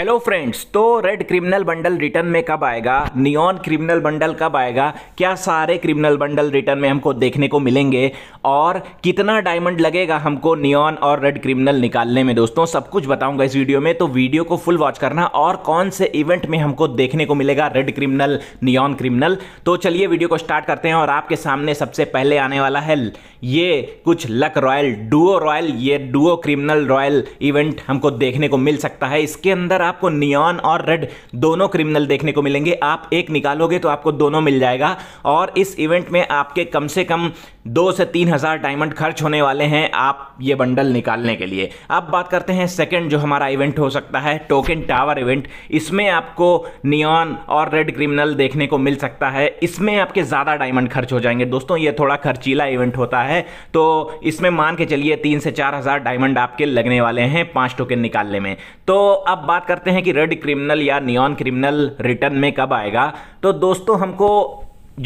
hello friends तो red criminal bundle return में कब आएगा नियॉन क्रिमिनल बंडल कब आएगा क्या सारे क्रिमिनल बंडल रिटर्न में हमको देखने को मिलेंगे और कितना डायमंड लगेगा हमको नियॉन और रेड क्रिमिनल निकालने में दोस्तों सब कुछ बताऊंगा इस वीडियो में तो वीडियो को फुल वॉच करना और कौन से इवेंट में हमको देखने को मिलेगा रेड क्रिमिनल नियॉन क्रिमिनल तो चलिए वीडियो को स्टार्ट करते हैं और आपके सामने सबसे पहले आने वाला है ये कुछ लक रॉयल डुओ रॉयल ये डुओ क्रिमिनल रॉयल इवेंट हमको देखने को मिल सकता है इसके अंदर आपको नियॉन और रेड दोनों क्रिमिनल देखने को मिलेंगे आप एक निकालोगे तो आपको दोनों मिल जाएगा और इस इवेंट में आपके कम से कम दो से तीन हज़ार डायमंड खर्च होने वाले हैं आप ये बंडल निकालने के लिए अब बात करते हैं सेकंड जो हमारा इवेंट हो सकता है टोकन टावर इवेंट इसमें आपको नियॉन और रेड क्रिमिनल देखने को मिल सकता है इसमें आपके ज़्यादा डायमंड खर्च हो जाएंगे दोस्तों ये थोड़ा खर्चीला इवेंट होता है तो इसमें मान के चलिए तीन से चार हज़ार डायमंड आपके लगने वाले हैं पाँच टोकन निकालने में तो अब बात कर करते हैं कि रेड क्रिमिनल या नियॉन क्रिमिनल रिटर्न में कब आएगा तो दोस्तों हमको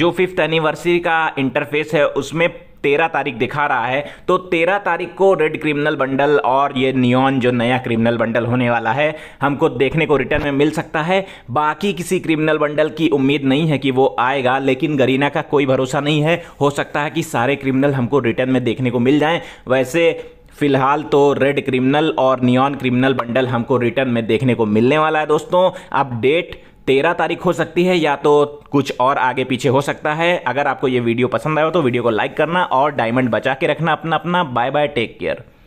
जो फिफ्थ एनिवर्सरी का इंटरफेस है उसमें तेरह तारीख दिखा रहा है तो तेरह तारीख को रेड क्रिमिनल बंडल और ये नियॉन जो नया क्रिमिनल बंडल होने वाला है हमको देखने को रिटर्न में मिल सकता है बाकी किसी क्रिमिनल बंडल की उम्मीद नहीं है कि वो आएगा लेकिन गरीना का कोई भरोसा नहीं है हो सकता है कि सारे क्रिमिनल हमको रिटर्न में देखने को मिल जाएँ वैसे फिलहाल तो रेड क्रिमिनल और नियॉन क्रिमिनल बंडल हमको रिटर्न में देखने को मिलने वाला है दोस्तों अपडेट तेरह तारीख हो सकती है या तो कुछ और आगे पीछे हो सकता है अगर आपको ये वीडियो पसंद आया हो तो वीडियो को लाइक करना और डायमंड बचा के रखना अपना अपना बाय बाय टेक केयर